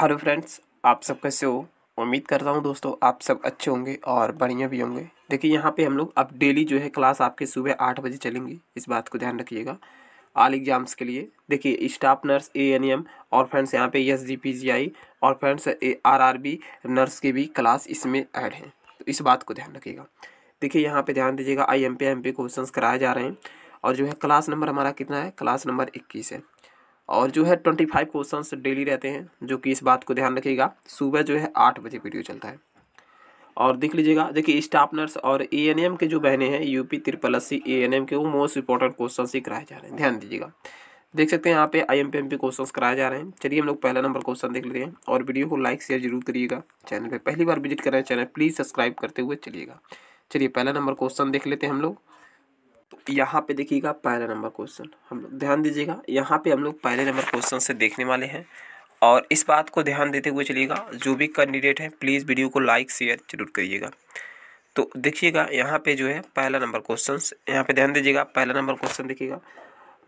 hello friends आप सब कैसे हो उम्मीद करता हूँ दोस्तों आप सब अच्छे होंगे और बढ़िया भी होंगे देखिए यहाँ पे हम लोग अब डेली जो है क्लास आपके सुबह आठ बजे चलेंगी इस बात को ध्यान रखिएगा आल एग्जाम्स के लिए देखिए staff nurse A N M और फ्रेंड्स यहाँ पे S G P G I और friends A R R B nurse की भी क्लास इसमें ऐड हैं तो इस बात को ध्यान रखिएगा देखिए यहाँ पे ध्यान दीजिएगा I M P M P question कराए जा रहे हैं और जो है क्लास नंबर हमारा कितना है क्लास नंबर इक्कीस है और जो है ट्वेंटी फाइव क्वेश्चन डेली रहते हैं जो कि इस बात को ध्यान रखिएगा सुबह जो है आठ बजे वीडियो चलता है और देख लीजिएगा देखिए स्टाफ नर्स और ए एन एम के जो बहने हैं यूपी त्रिपल अस्सी ए एन एम के वो मोस्ट इंपॉर्टेंट क्वेश्चन ही कराए जा रहे हैं ध्यान दीजिएगा देख सकते हैं यहाँ पे I M P M P question कराए जा रहे हैं चलिए हम लोग पहला नंबर क्वेश्चन देख लेते हैं और वीडियो को लाइक शेयर जरूर करिएगा चैनल पर पहली बार विजिट कर रहे हैं चैनल प्लीज़ सब्सक्राइब करते हुए चलिएगा चलिए पहला नंबर क्वेश्चन देख लेते हैं हम लोग तो यहाँ पे देखिएगा पहला नंबर क्वेश्चन हम लोग ध्यान दीजिएगा यहाँ पे हम लोग पहले नंबर क्वेश्चन से देखने वाले हैं और इस बात को ध्यान देते हुए चलिएगा जो भी कैंडिडेट हैं प्लीज़ वीडियो को लाइक शेयर जरूर करिएगा तो देखिएगा यहाँ पे जो है पहला नंबर क्वेश्चन यहाँ पे ध्यान दीजिएगा पहला नंबर क्वेश्चन देखिएगा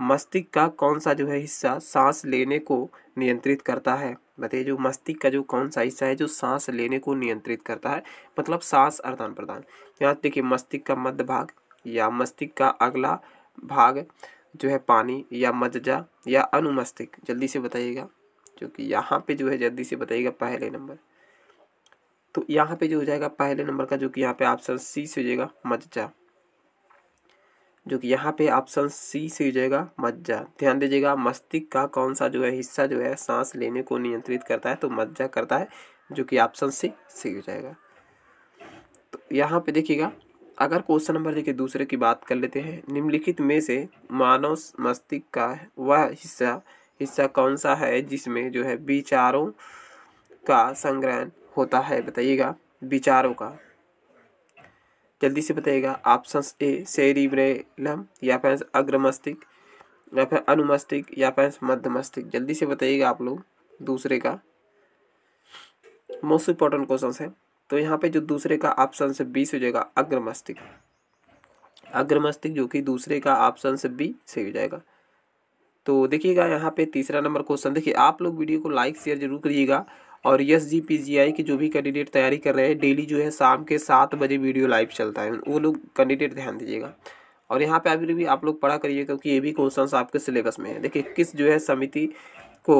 मस्तिष्क का कौन सा जो है हिस्सा सांस लेने को नियंत्रित करता है बताइए जो मस्तिष्क का जो कौन सा हिस्सा है जो सांस लेने को नियंत्रित करता है मतलब सांस आदान प्रदान यहाँ देखिए मस्तिष्क का मध्य भाग या मस्तिष्क का अगला भाग जो है पानी या मज्जा या अनुमस्तिक जल्दी से बताइएगा जो कि यहाँ पे जो है जल्दी से बताइएगा पहले नंबर तो यहाँ पे जो हो जाएगा पहले नंबर का जो कि यहाँ पे ऑप्शन सी से हो जाएगा मज्जा जो कि यहाँ पे ऑप्शन सी से हो जाएगा मज्जा ध्यान दीजिएगा मस्तिष्क का कौन सा जो है हिस्सा जो है सांस लेने को नियंत्रित करता है तो मज्जा करता है जो कि ऑप्शन सी सही हो जाएगा तो यहाँ पे देखिएगा अगर क्वेश्चन नंबर देखिए दूसरे की बात कर लेते हैं निम्नलिखित में से मानव मस्तिष्क का वह हिस्सा हिस्सा कौन सा है जिसमें जो है विचारों का संग्रहण होता है बताइएगा विचारों का जल्दी से बताइएगा ऑप्शन ए सेरिब्रेलम या फिर अग्र मस्तिष्क या फिर अनुमस्तिक या फिर मध्य मस्तिष्क जल्दी से बताइएगा आप लोग दूसरे का मोस्ट इंपॉर्टेंट क्वेश्चन है तो यहाँ पे जो दूसरे का ऑप्शन से बी से हो जाएगा अग्रमस्तिक अग्रमस्तिक जो कि दूसरे का ऑप्शन से बी से हो जाएगा तो देखिएगा यहाँ पे तीसरा नंबर क्वेश्चन देखिए आप लोग वीडियो को लाइक शेयर जरूर करिएगा और यस जी पी जी आई के जो भी कैंडिडेट तैयारी कर रहे हैं डेली जो है शाम के सात बजे वीडियो लाइव चलता है वो लोग कैंडिडेट ध्यान दीजिएगा और यहाँ पे अभी भी आप लोग पढ़ा करिए क्योंकि ये भी क्वेश्चन आपके सिलेबस में है देखिए किस जो है समिति को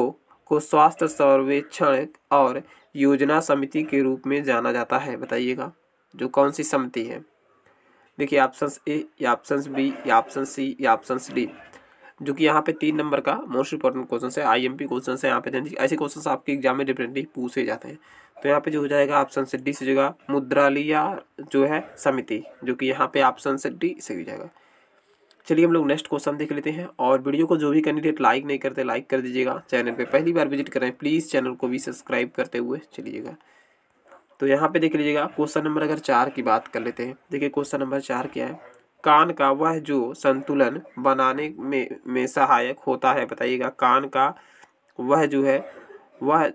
को स्वास्थ्य सर्वेक्षण और योजना समिति के रूप में जाना जाता है बताइएगा जो कौन सी समिति है देखिए ऑप्शन ए या ऑप्शन बी या ऑप्शन सी या ऑप्शन डी जो कि यहाँ पे तीन नंबर का मोस्ट इंपॉर्टेंट क्वेश्चन है आईएमपी क्वेश्चन है यहाँ पे ऐसे क्वेश्चन आपके एग्जाम में डिफरेंटली पूछे जाते हैं तो यहाँ पे जो हो जाएगा ऑप्शन से डी से जगह मुद्रालिया जो है समिति जो कि यहाँ पे ऑप्शन से डी से हो जाएगा चलिए हम लोग नेक्स्ट क्वेश्चन देख लेते हैं और वीडियो को जो भी कैंडिडेट लाइक नहीं करते लाइक कर दीजिएगा चैनल पे पहली बार विजिट कर रहे हैं प्लीज़ चैनल को भी सब्सक्राइब करते हुए चलिएगा तो यहाँ पे देख लीजिएगा क्वेश्चन नंबर अगर चार की बात कर लेते हैं देखिए क्वेश्चन नंबर चार क्या है कान का वह जो संतुलन बनाने में में सहायक होता है बताइएगा कान का वह जो है वह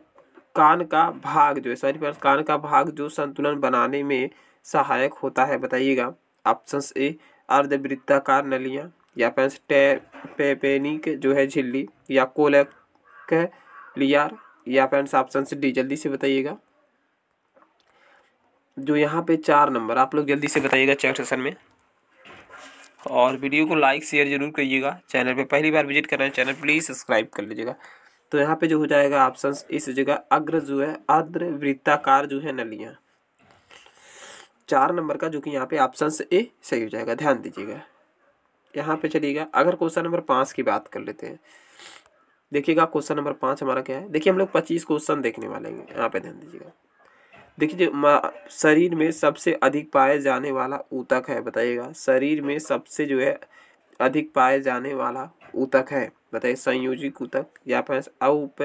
कान का भाग जो है सॉरी कान का भाग जो संतुलन बनाने में सहायक होता है बताइएगा ऑप्शन ए अर्धवृत्ताकार नलियाँ या फिर पेपेनिक जो है झिल्ली या कोलक लियार या फिर ऑप्शन से डी जल्दी से बताइएगा जो यहाँ पे चार नंबर आप लोग जल्दी से बताइएगा चेक सेशन में और वीडियो को लाइक शेयर जरूर करिएगा चैनल पे पहली बार विजिट कर रहे हैं चैनल प्लीज़ सब्सक्राइब कर लीजिएगा तो यहाँ पे जो हो जाएगा ऑप्शन इस जगह अग्र जो है अग्र वृत्ताकार जो है नलियाँ चार नंबर का जो कि यहाँ पे ऑप्शन ए सही हो जाएगा ध्यान दीजिएगा यहाँ पे चलिएगा अगर क्वेश्चन नंबर पाँच की बात कर लेते हैं देखिएगा क्वेश्चन नंबर पाँच हमारा क्या है देखिए हम लोग पच्चीस क्वेश्चन देखने वाले हैं यहाँ पे ध्यान दीजिएगा देखिए शरीर में सबसे अधिक पाए जाने वाला ऊतक है बताइएगा शरीर में सबसे जो है अधिक पाए जाने वाला ऊतक है बताइए संयोजिक ऊतक या फिर अउप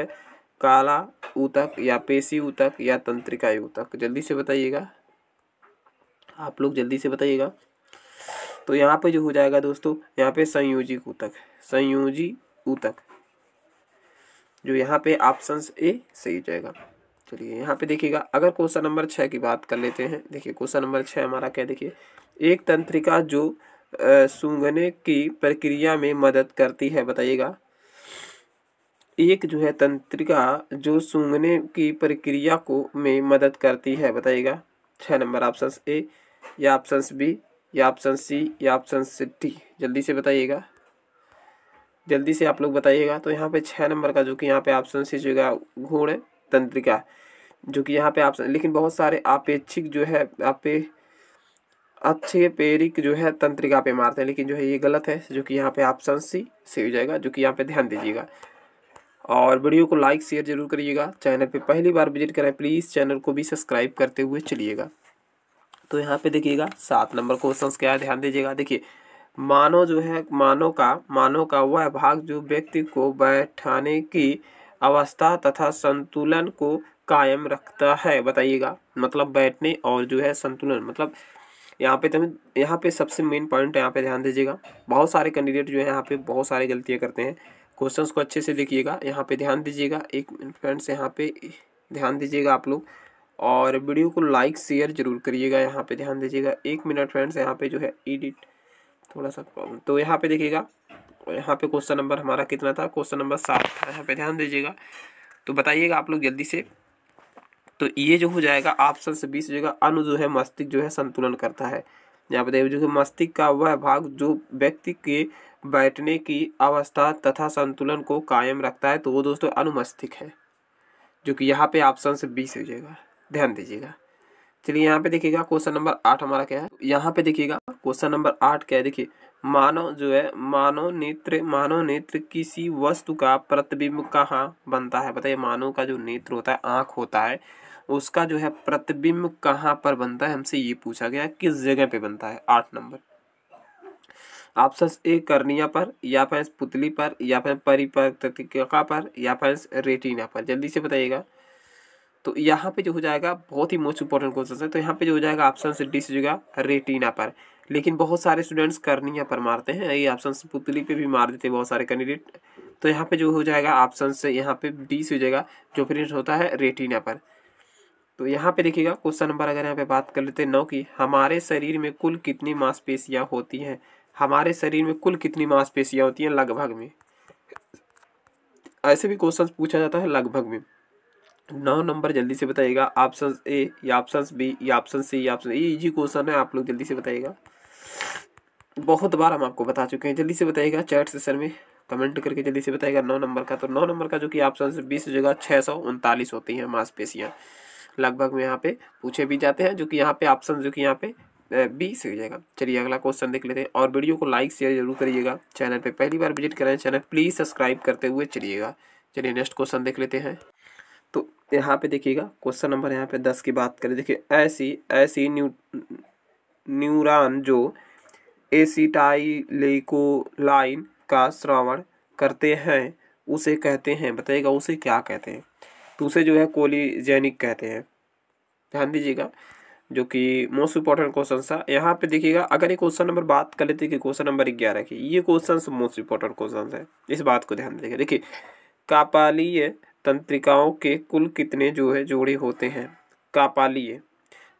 काला ऊतक या पेशी ऊतक या तंत्रिका ऊतक जल्दी से बताइएगा आप लोग जल्दी से बताइएगा तो यहाँ पे जो हो जाएगा दोस्तों यहाँ पे संयोजी ऊतक संयोजी ऊतक जो यहाँ पे ऑप्शन ए सही हो जाएगा चलिए यहाँ पे देखिएगा अगर क्वेश्चन नंबर छः की बात कर लेते हैं देखिए क्वेश्चन नंबर छः हमारा क्या देखिए एक तंत्रिका जो सूंघने की प्रक्रिया में मदद करती है बताइएगा एक जो है तंत्रिका जो सूंघने की प्रक्रिया को में मदद करती है बताइएगा छः नंबर ऑप्शन ए या ऑप्शन बी या ऑप्शन सी या ऑप्शन डी जल्दी से बताइएगा जल्दी से आप लोग बताइएगा तो यहाँ पे छः नंबर का जो कि यहाँ पे ऑप्शन सी जो है घूण तंत्रिका जो कि यहाँ पे आप लेकिन बहुत सारे अपेक्षिक जो है आप अच्छे पेरिक जो है तंत्रिका पे मारते हैं लेकिन जो है ये गलत है जो कि यहाँ पे ऑप्शन सी सही हो जाएगा जो कि यहाँ पे ध्यान दीजिएगा और वीडियो को लाइक शेयर जरूर करिएगा चैनल पे पहली बार विजिट करें प्लीज़ चैनल को भी सब्सक्राइब करते हुए चलिएगा तो यहाँ पे देखिएगा सात नंबर क्वेश्चन क्या ध्यान दीजिएगा देखिए मानव जो है मानव का मानव का वह भाग जो व्यक्ति को बैठाने की अवस्था तथा संतुलन को कायम रखता है बताइएगा मतलब बैठने और जो है संतुलन मतलब यहाँ पे तो यहाँ पे सबसे मेन पॉइंट यहाँ पे ध्यान दीजिएगा बहुत सारे कैंडिडेट जो है यहाँ पे बहुत सारी गलतियाँ करते हैं क्वेश्चंस को अच्छे से देखिएगा यहाँ पे ध्यान दीजिएगा एक मिनट फ्रेंड्स यहाँ पे ध्यान दीजिएगा आप लोग और वीडियो को लाइक शेयर जरूर करिएगा यहाँ पे ध्यान दीजिएगा एक मिनट फ्रेंड्स यहाँ पे जो है एडिट थोड़ा सा प्रॉब्लम तो यहाँ पे देखिएगा यहाँ पे क्वेश्चन नंबर हमारा कितना था क्वेश्चन नंबर सात था यहाँ पे ध्यान दीजिएगा तो बताइएगा आप लोग जल्दी से तो ये जो हो जाएगा ऑप्शन से बीस जगह अनु जो है मस्तिष्क जो है संतुलन करता है यहाँ पे देखिए जो कि मस्तिष्क का वह भाग जो व्यक्ति के बैठने की अवस्था तथा संतुलन को कायम रखता है तो वो दोस्तों अनुमस्तिक है जो कि यहाँ पे ऑप्शन से बीस हो जाएगा ध्यान दीजिएगा चलिए यहाँ पे देखिएगा क्वेश्चन नंबर आठ हमारा क्या है यहाँ पे देखिएगा क्वेश्चन नंबर आठ क्या है देखिए मानव जो है मानव नेत्र मानव नेत्र किसी वस्तु का प्रतिबिंब कहाँ बनता है बताइए मानव का जो नेत्र होता है आँख होता है उसका जो है प्रतिबिंब कहाँ पर बनता है हमसे ये पूछा गया किस जगह पे बनता है आठ नंबर ऑप्शन ए कर्निया पर या फिर पुतली पर या फिर परिपक्का पर या फिर रेटिना पर जल्दी से बताइएगा तो यहाँ पे जो हो जाएगा बहुत ही मोस्ट इंपॉर्टेंट क्वेश्चन है तो यहाँ पे जो हो जाएगा ऑप्शन डी से जुगा रेटिना पर लेकिन बहुत सारे स्टूडेंट्स करनिया पर मारते हैं ये ऑप्शन पुतली पे भी मार देते हैं बहुत सारे कैंडिडेट तो यहाँ पे जो हो जाएगा ऑप्शन से यहाँ पे डी से हो जाएगा जो प्रिंट होता है रेटिना पर तो यहाँ पे देखिएगा क्वेश्चन नंबर अगर यहाँ पे बात कर लेते हैं नौ की हमारे शरीर में कुल कितनी मांसपेशियाँ होती हैं हमारे शरीर में कुल कितनी मांसपेशियाँ होती हैं लगभग में ऐसे भी क्वेश्चन पूछा जाता है लगभग में नौ नंबर जल्दी से बताइएगा ऑप्शन ए या ऑप्शन बी या ऑप्शन सी या ऑप्शन ये इजी क्वेश्चन है आप लोग जल्दी से बताइएगा बहुत बार हम आपको बता चुके हैं जल्दी से बताइएगा चैट सेशन में कमेंट करके जल्दी से बताइएगा नौ नंबर का तो नौ नंबर का जो कि ऑप्शन बीस जगह छः सौ उनतालीस होती हैं मांसपेशियाँ लगभग में यहाँ पे पूछे भी जाते हैं जो कि यहाँ पे ऑप्शन जो कि यहाँ पे बी सी हो जाएगा चलिए अगला क्वेश्चन देख लेते हैं और वीडियो को लाइक शेयर जरूर करिएगा चैनल पर पहली बार विजिट करें चैनल प्लीज़ सब्सक्राइब करते हुए चलिएगा चलिए नेक्स्ट क्वेश्चन देख लेते हैं तो यहाँ पे देखिएगा क्वेश्चन नंबर यहाँ पे दस की बात करें देखिए ऐसी ऐसी न्यू न्यूरान जो एसीटाइलेकोलाइन का श्रवण करते हैं उसे कहते हैं बताइएगा उसे क्या कहते हैं तो उसे जो है कोलीजेनिक कहते हैं ध्यान दीजिएगा जो कि मोस्ट इंपॉर्टेंट क्वेश्चन था यहाँ पे देखिएगा अगर ये क्वेश्चन नंबर बात कर लेते कि क्वेश्चन नंबर ग्यारह की ये क्वेश्चन मोस्ट इंपॉर्टेंट क्वेश्चन है इस बात को ध्यान दीजिएगा देखिए कापालीय तंत्रिकाओं के कुल कितने जो है जोड़े होते हैं कापालीय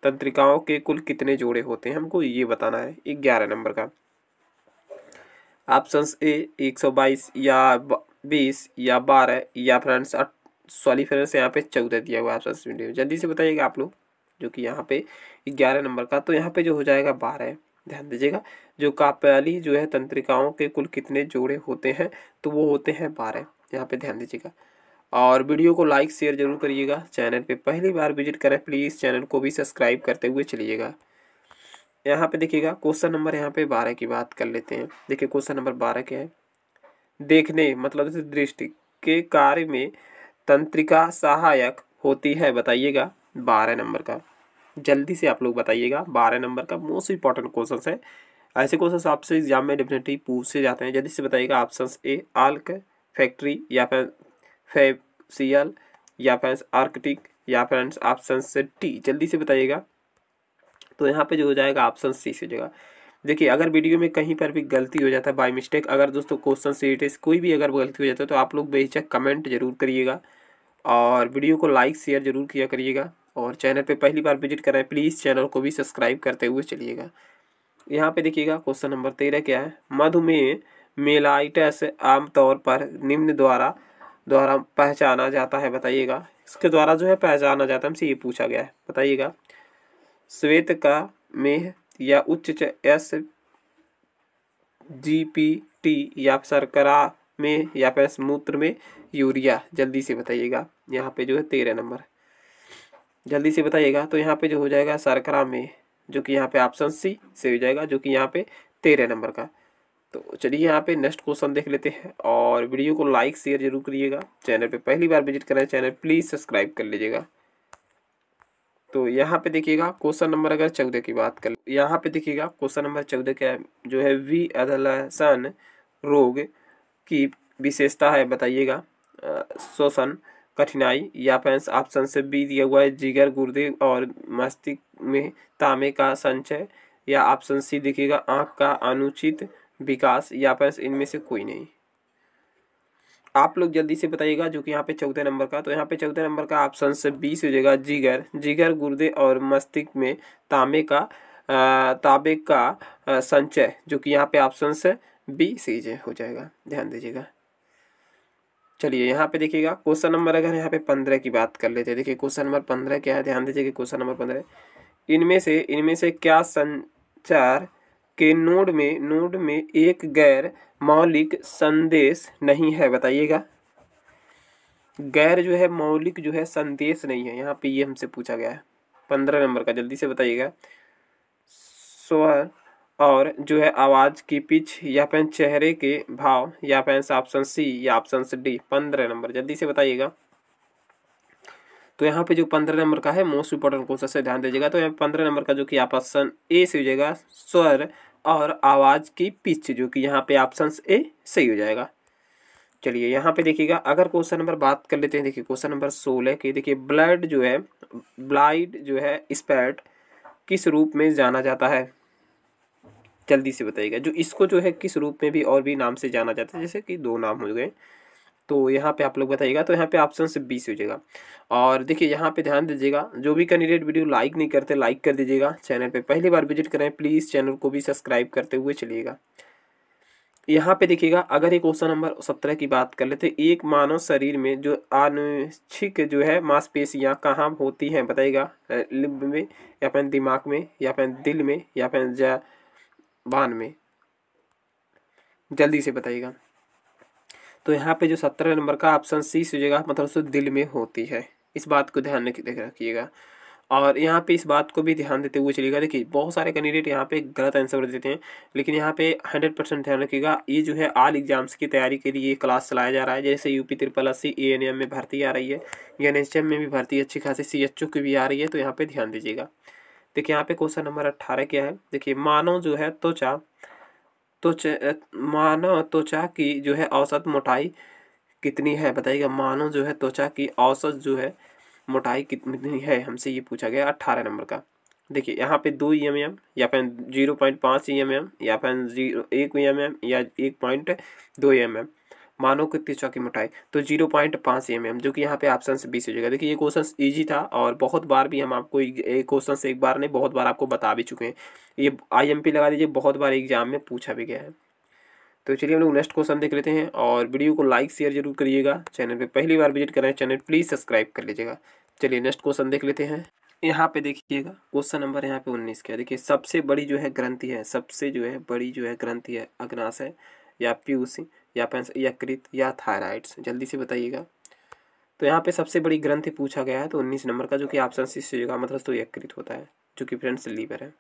तंत्रिकाओं के कुल कितने जोड़े होते हैं हमको ये बताना है ग्यारह नंबर का ऑप्शन ए एक सौ बाईस या बीस या बारह या फ्रेंड्स सॉरी फ्रेंड्स यहाँ पे चौदह दिया हुआ ऑप्शन वीडियो जल्दी से बताइएगा आप लोग जो कि यहाँ पे ग्यारह नंबर का तो यहाँ पे जो हो जाएगा बारह ध्यान दीजिएगा जो कापाली जो है तंत्रिकाओं के कुल कितने जोड़े होते हैं तो वो होते हैं बारह यहाँ पे ध्यान दीजिएगा और वीडियो को लाइक शेयर जरूर करिएगा चैनल पे पहली बार विजिट करें प्लीज़ चैनल को भी सब्सक्राइब करते हुए चलिएगा यहाँ पे देखिएगा क्वेश्चन नंबर यहाँ पे बारह की बात कर लेते हैं देखिए क्वेश्चन नंबर बारह क्या है देखने मतलब दृष्टि के कार्य में तंत्रिका सहायक होती है बताइएगा बारह नंबर का जल्दी से आप लोग बताइएगा बारह नंबर का मोस्ट इंपॉर्टेंट क्वेश्चन है ऐसे क्वेश्चन आपसे एग्जाम में डेफिनेटली पूछे जाते हैं जल्दी से बताइएगा ऑप्शन ए आल्क फैक्ट्री या फिर फैब सियाल या फ्रेंड्स आर्कटिक या फ्रेंड्स ऑप्शन से टी जल्दी से बताइएगा तो यहाँ पे जो हो जाएगा ऑप्शन सी से जगह देखिए अगर वीडियो में कहीं पर भी गलती हो जाता है बाय मिस्टेक अगर दोस्तों क्वेश्चन से रिलेटेड कोई भी अगर गलती हो जाता है तो आप लोग बेचक कमेंट जरूर करिएगा और वीडियो को लाइक शेयर जरूर किया करिएगा और चैनल पे पहली बार विजिट कर रहे हैं प्लीज़ चैनल को भी सब्सक्राइब करते हुए चलिएगा यहाँ पे देखिएगा क्वेश्चन नंबर तेरह क्या है मधुमेह मेलाइटस आमतौर पर निम्न द्वारा द्वारा पहचाना जाता है बताइएगा इसके द्वारा जो है पहचाना जाता है हमसे ये पूछा गया है बताइएगा श्वेत का मेह या उच्च एस जी पी टी या शर्करा में या फिर मूत्र में यूरिया जल्दी से बताइएगा यहाँ पे जो है तेरह नंबर जल्दी से बताइएगा तो यहाँ पे जो हो जाएगा शर्करा में जो कि यहाँ पे ऑप्शन सी से हो जाएगा जो कि यहाँ पे तेरह नंबर का तो चलिए यहाँ पे नेक्स्ट क्वेश्चन देख लेते हैं और वीडियो को लाइक शेयर जरूर करिएगा चैनल पे पहली बार विजिट करें चैनल प्लीज़ सब्सक्राइब कर लीजिएगा तो यहाँ पे देखिएगा क्वेश्चन नंबर अगर चौदह की बात कर यहाँ पे देखिएगा क्वेश्चन नंबर चौदह क्या जो है वी अधलसन रोग की विशेषता है बताइएगा शोषण कठिनाई या फैंस ऑप्शन से बी दिया हुआ है जिगर गुर्दे और मस्तिष्क में तामे का संचय या ऑप्शन सी देखिएगा आँख का अनुचित विकास या फिर इनमें से कोई नहीं आप लोग जल्दी से बताइएगा जो कि यहाँ पे चौथे नंबर का तो यहाँ पे चौथे नंबर का ऑप्शन से बीस हो जाएगा जिगर जिगर गुर्दे और मस्तिष्क में तांबे का तांबे का संचय जो कि यहाँ पे ऑप्शन से बी सी हो जाएगा ध्यान दीजिएगा चलिए यहाँ पे देखिएगा क्वेश्चन नंबर अगर यहाँ पे पंद्रह की बात कर लेते हैं देखिए क्वेश्चन नंबर पंद्रह क्या है ध्यान दीजिएगा क्वेश्चन नंबर पंद्रह इनमें से इनमें से क्या संचार के नोड में नोड में एक गैर मौलिक संदेश नहीं है बताइएगा गैर जो है मौलिक जो है संदेश नहीं है यहाँ पे ये हमसे पूछा गया है पंद्रह नंबर का जल्दी से बताइएगा स्वर और जो है आवाज़ की पिच या फिर चेहरे के भाव या फिर ऑप्शन सी या ऑप्शन डी पंद्रह नंबर जल्दी से बताइएगा तो यहाँ पे जो पंद्रह नंबर का है मोस्ट इंपोर्टेंट क्वेश्चन से ध्यान दीजिएगा तो यहाँ पंद्रह नंबर का जो कि ऑप्शन ए से हो जाएगा स्वर और आवाज़ की पिच जो कि यहाँ पे ऑप्शन ए सही हो जाएगा चलिए यहाँ पे देखिएगा अगर क्वेश्चन नंबर बात कर लेते हैं देखिए क्वेश्चन नंबर सोलह की देखिए ब्लड जो है ब्लाइड जो है स्पैट किस रूप में जाना जाता है जल्दी से बताइएगा जो इसको जो है किस रूप में भी और भी नाम से जाना जाता है जैसे कि दो नाम हो गए तो यहाँ पे आप लोग बताइएगा तो यहाँ पे ऑप्शन से बीस हो जाएगा और देखिए यहाँ पे ध्यान दीजिएगा जो भी कैंडिडेट वीडियो लाइक नहीं करते लाइक कर दीजिएगा चैनल पे पहली बार विजिट करें प्लीज़ चैनल को भी सब्सक्राइब करते हुए चलिएगा यहाँ पे देखिएगा अगर ये क्वेश्चन नंबर सत्रह की बात कर लेते एक मानव शरीर में जो आनुच्छिक जो है मांसपेशियाँ कहाँ होती हैं बताइएगा लिब में या फिर दिमाग में या फिर दिल में या फिर जबान में जल्दी से बताइएगा तो यहाँ पे जो सत्रह नंबर का ऑप्शन सी से जगह मतलब सो दिल में होती है इस बात को ध्यान रखिएगा और यहाँ पे इस बात को भी ध्यान देते हुए चलिएगा देखिए बहुत सारे कैंडिडेट यहाँ पे गलत आंसर देते हैं लेकिन यहाँ पे हंड्रेड परसेंट ध्यान रखिएगा ये जो है आल एग्जाम्स की तैयारी के लिए क्लास चलाया जा रहा है जैसे यू पी त्रिपल अस्सी ए एन एम में भर्ती आ रही है एन एच एम में भी भर्ती अच्छी खासी सी एच ओ की भी आ रही है तो यहाँ पर ध्यान दीजिएगा देखिए यहाँ पे क्वेश्चन नंबर अट्ठारह क्या है देखिए मानव जो है त्वचा तो तो मानव त्वचा की जो है औसत मोटाई कितनी है बताइएगा मानव जो है त्वचा की औसत जो है मोटाई कितनी है हमसे ये पूछा गया अट्ठारह नंबर का देखिए यहाँ पे दो ई एम एम या फिर जीरो पॉइंट पाँच ई एम एम या फिर जीरो एक ई एम एम या एक पॉइंट दो ई एम एम मानो कितनी चौकी मोटाई तो जीरो पॉइंट पाँच एम एम जो कि यहाँ पे ऑप्शन बीस हो जाएगा देखिए ये क्वेश्चन ईजी था और बहुत बार भी हम आपको क्वेश्चन एक बार नहीं बहुत बार आपको बता भी चुके हैं ये आई एम पी लगा दीजिए बहुत बार एग्जाम में पूछा भी गया है तो चलिए हम लोग नेक्स्ट क्वेश्चन देख लेते हैं और वीडियो को लाइक शेयर जरूर करिएगा चैनल पर पहली बार विजिट करें चैनल प्लीज़ सब्सक्राइब कर लीजिएगा चलिए नेक्स्ट क्वेश्चन देख लेते हैं यहाँ पे देखिएगा क्वेश्चन नंबर यहाँ पे उन्नीस का देखिए सबसे बड़ी जो है ग्रंथि है सबसे जो है बड़ी जो है ग्रंथि है अग्नाश है या पीयूसी या पेंस यकृत या थायराइड्स जल्दी से बताइएगा तो यहाँ पे सबसे बड़ी ग्रंथि पूछा गया है तो उन्नीस नंबर का जो कि ऑप्शन सी से होगा मतलब तो यकृत होता है जो कि फ्रेंड्स लीवर है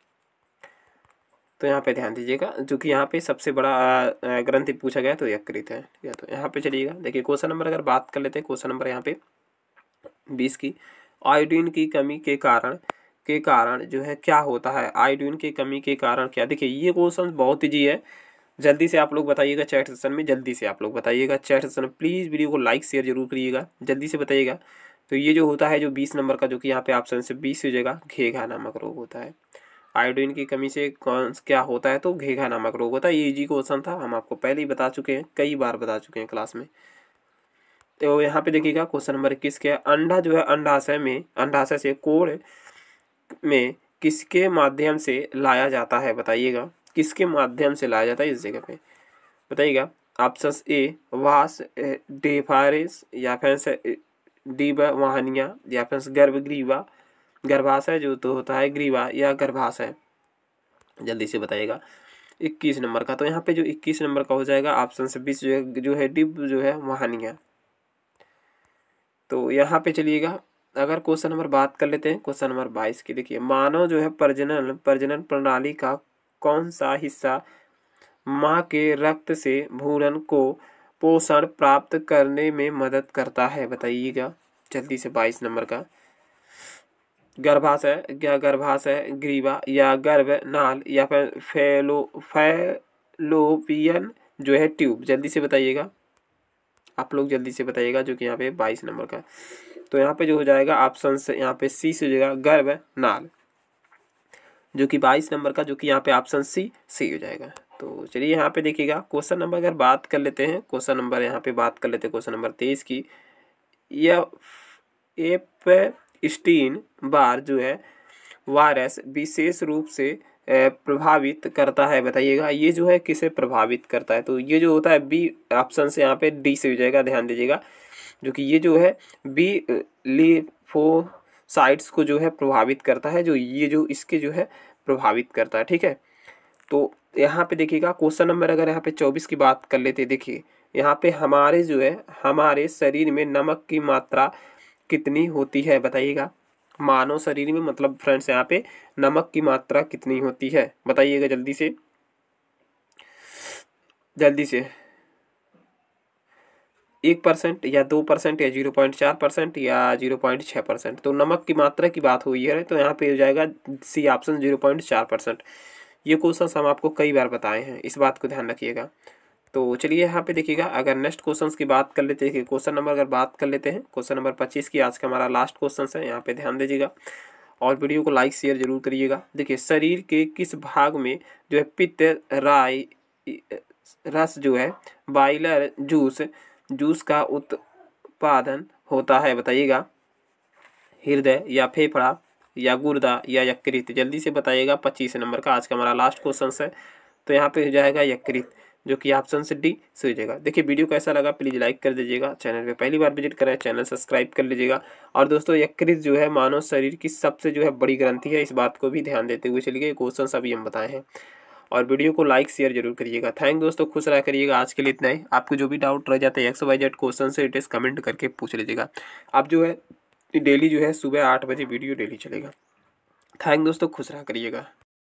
तो यहाँ पे ध्यान दीजिएगा जो कि यहाँ पे सबसे बड़ा ग्रंथि पूछा गया तो यकृत है या तो यहाँ पे चलिएगा देखिए क्वेश्चन नंबर अगर बात कर लेते हैं क्वेश्चन नंबर यहाँ पे बीस की आयोडीन की कमी के कारण के कारण जो है क्या होता है आयोडीन की कमी के कारण क्या देखिए ये क्वेश्चन बहुत ईजी है जल्दी से आप लोग बताइएगा चैट सेशन में जल्दी से आप लोग बताइएगा चैट सेशन में प्लीज़ वीडियो को लाइक शेयर जरूर करिएगा जल्दी से बताइएगा तो ये जो होता है जो बीस नंबर का जो कि यहाँ पे ऑप्शन से बीस हो जाएगा घेघा नामक रोग होता है आयोडीन की कमी से कौन क्या होता है तो घेघा नामक रोग होता है ये इजी क्वेश्चन था हम आपको पहले ही बता चुके हैं कई बार बता चुके हैं क्लास में तो यहाँ पे देखिएगा क्वेश्चन नंबर इक्कीस के अंडा जो है अंडाशय में अंडाशय से कोड़ में किसके माध्यम से लाया जाता है बताइएगा किसके माध्यम से लाया जाता है इस जगह पे बताइएगा ऑप्शन ए वास डेफारिस या फिर डीबा वाहनिया या फिर गर्भग्रीवा गर्भाशय जो तो होता है ग्रीवा या गर्भाशय जल्दी से बताइएगा इक्कीस नंबर का तो यहाँ पे जो इक्कीस नंबर का हो जाएगा ऑप्शन से बीस जो है जो है डिब जो है वाहनिया तो यहाँ पे चलिएगा अगर क्वेश्चन नंबर बात कर लेते हैं क्वेश्चन नंबर बाईस की देखिए मानव जो है प्रजनन प्रजनन प्रणाली का कौन सा हिस्सा माँ के रक्त से भूरण को पोषण प्राप्त करने में मदद करता है बताइएगा जल्दी से बाईस नंबर का गर्भाशय या गर्भाशय ग्रीवा या गर्भ नाल या फिर फैलो फैलोपियन जो है ट्यूब जल्दी से बताइएगा आप लोग जल्दी से बताइएगा जो कि यहाँ पे बाईस नंबर का तो यहाँ पे जो हो जाएगा ऑप्शन से यहाँ पे सी से हो जाएगा गर्भ नाल जो कि बाईस नंबर का जो कि यहाँ पे ऑप्शन सी सही हो जाएगा तो चलिए यहाँ पे देखिएगा क्वेश्चन नंबर अगर बात कर लेते हैं क्वेश्चन नंबर यहाँ पे बात कर लेते हैं क्वेश्चन नंबर तेईस की यह एप स्टीन बार जो है वायरस विशेष रूप से प्रभावित करता है बताइएगा ये जो है किसे प्रभावित करता है तो ये जो होता है बी ऑप्शन से यहाँ पे डी से हो जाएगा ध्यान दीजिएगा जो कि ये जो है बी लिफो साइट्स को जो है प्रभावित करता है जो ये जो इसके जो है प्रभावित करता है ठीक है तो यहाँ पे देखिएगा क्वेश्चन नंबर अगर यहाँ पे चौबीस की बात कर लेते देखिए यहाँ पे हमारे जो है हमारे शरीर में नमक की मात्रा कितनी होती है बताइएगा मानव शरीर में मतलब फ्रेंड्स यहाँ पे नमक की मात्रा कितनी होती है बताइएगा जल्दी से जल्दी से एक परसेंट या दो परसेंट या जीरो पॉइंट चार परसेंट या जीरो पॉइंट छः परसेंट तो नमक की मात्रा की बात हुई है तो यहाँ पे हो जाएगा सी ऑप्शन जीरो पॉइंट चार परसेंट ये क्वेश्चन हम आपको कई बार बताए हैं इस बात को ध्यान रखिएगा तो चलिए यहाँ पे देखिएगा अगर नेक्स्ट क्वेश्चन की बात कर लेते हैं क्वेश्चन नंबर अगर बात कर लेते हैं क्वेश्चन नंबर पच्चीस की आज का हमारा लास्ट क्वेश्चन है यहाँ पर ध्यान दीजिएगा और वीडियो को लाइक शेयर जरूर करिएगा देखिए शरीर के किस भाग में जो है पित्त राय रस जो है बाइलर जूस जूस का उत्पादन होता है बताइएगा हृदय या फेफड़ा या गुर्दा या यकृत जल्दी से बताइएगा पच्चीस नंबर का आज का हमारा लास्ट क्वेश्चन है तो यहाँ पे हो जाएगा यकृत जो कि ऑप्शन से डी से हो जाएगा देखिए वीडियो कैसा लगा प्लीज़ लाइक कर दीजिएगा चैनल पे पहली बार विजिट करें चैनल सब्सक्राइब कर लीजिएगा और दोस्तों यकृत जो है मानव शरीर की सबसे जो है बड़ी ग्रंथि है इस बात को भी ध्यान देते हुए चलिए क्वेश्चन अभी हम बताए हैं और वीडियो को लाइक शेयर जरूर करिएगा थैंक दोस्तों खुश रहा करिएगा आज के लिए इतना ही आपको जो भी डाउट रह जाता है एक्स वाई जेड क्वेश्चन से इट कमेंट करके पूछ लीजिएगा आप जो है डेली जो है सुबह आठ बजे वीडियो डेली चलेगा थैंक दोस्तों खुश रहा करिएगा